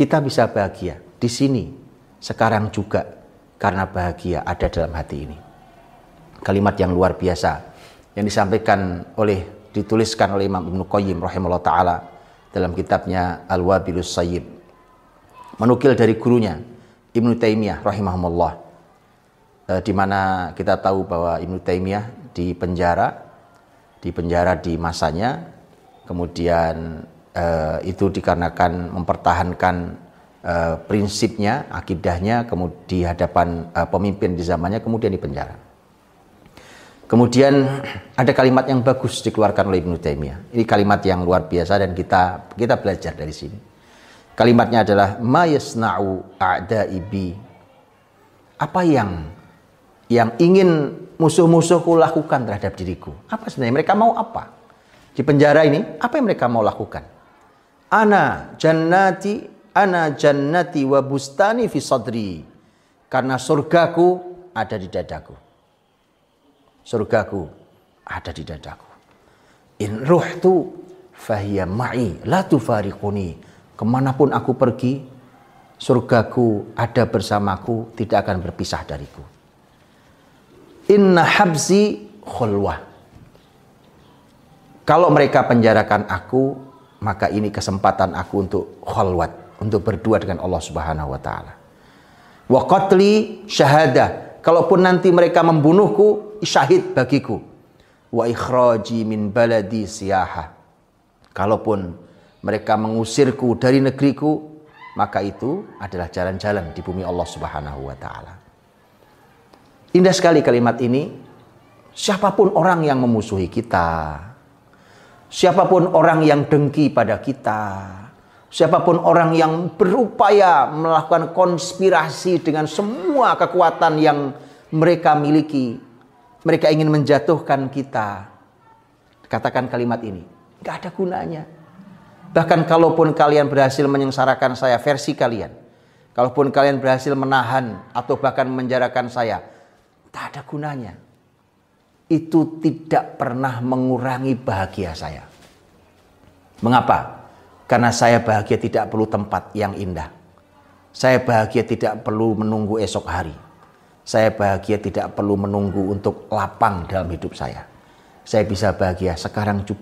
Kita bisa bahagia di sini, sekarang juga, karena bahagia ada dalam hati ini. Kalimat yang luar biasa yang disampaikan oleh dituliskan oleh Imam Ibnu Qayyim rahimahullah taala dalam kitabnya Al-Wabilus Sayyid, Menukil dari gurunya Ibnu Taimiyah rahimahumullah eh, di mana kita tahu bahwa Ibnu Taimiyah di penjara di penjara di masanya kemudian Eh, itu dikarenakan mempertahankan eh, prinsipnya, akidahnya, kemudian di hadapan eh, pemimpin di zamannya, kemudian dipenjara. Kemudian ada kalimat yang bagus dikeluarkan oleh Ibnu Taimiyah. Ini kalimat yang luar biasa dan kita kita belajar dari sini. Kalimatnya adalah ma yasna'u a'daibi. Apa yang yang ingin musuh-musuhku lakukan terhadap diriku? Apa sebenarnya mereka mau apa? Di penjara ini, apa yang mereka mau lakukan? Ana jannati ana jannati wa bustani fi sadri. Karena surgaku ada di dadaku. Surgaku ada di dadaku. In ruhtu fahiya ma'i la tufariquni. Kemanapun aku pergi, surgaku ada bersamaku, tidak akan berpisah dariku. Inna habzi khulwah. Kalau mereka penjarakan aku, maka ini kesempatan aku untuk khalwat, untuk berdua dengan Allah Subhanahu wa taala. Wa qatli syahadah, kalaupun nanti mereka membunuhku, syahid bagiku. Wa ikhraji min baladi siyaha. Kalaupun mereka mengusirku dari negeriku, maka itu adalah jalan-jalan di bumi Allah Subhanahu wa taala. Indah sekali kalimat ini. Siapapun orang yang memusuhi kita, Siapapun orang yang dengki pada kita, siapapun orang yang berupaya melakukan konspirasi dengan semua kekuatan yang mereka miliki, mereka ingin menjatuhkan kita. Katakan kalimat ini, gak ada gunanya. Bahkan kalaupun kalian berhasil menyengsarakan saya versi kalian, kalaupun kalian berhasil menahan atau bahkan menjarakan saya, tak ada gunanya itu tidak pernah mengurangi bahagia saya. Mengapa? Karena saya bahagia tidak perlu tempat yang indah. Saya bahagia tidak perlu menunggu esok hari. Saya bahagia tidak perlu menunggu untuk lapang dalam hidup saya. Saya bisa bahagia sekarang juga.